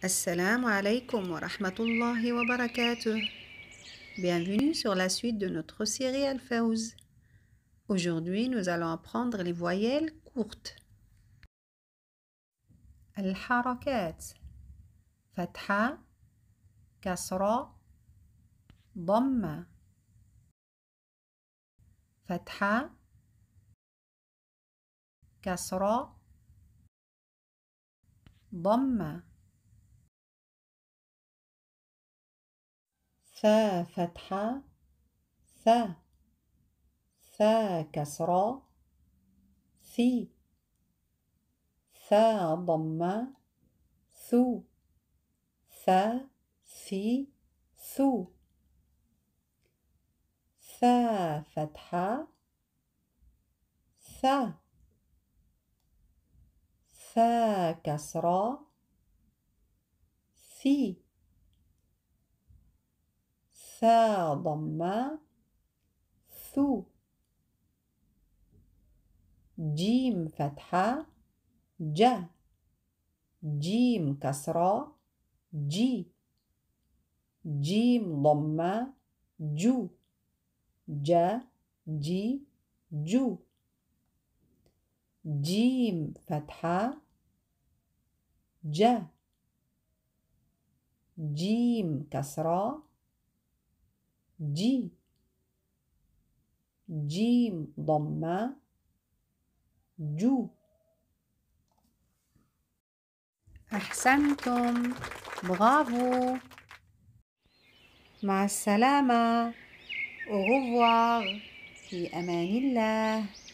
Assalamu alaikum wa rahmatullahi wa barakatuh. Bienvenue sur la suite de notre série Al-Fawz. Aujourd'hui, nous allons apprendre les voyelles courtes. Al-Harakat. Fatha. Kasra. Dhamma. Fatha. Kasra. Dhamma. ثا فتحة ثا ثا كسرة ثي ثا ضمة ثو ثا ثي ثو ثا فتحة ثا ثا كسرة ثي ثا ضمة ثو جيم فتحة جا جيم كسرة جي جيم ضمة جو جا جي جو جيم فتحة جا جيم كسرة جي جيم ضمة جو أحسنتم برافو مع السلامة أوغوفوار في أمان الله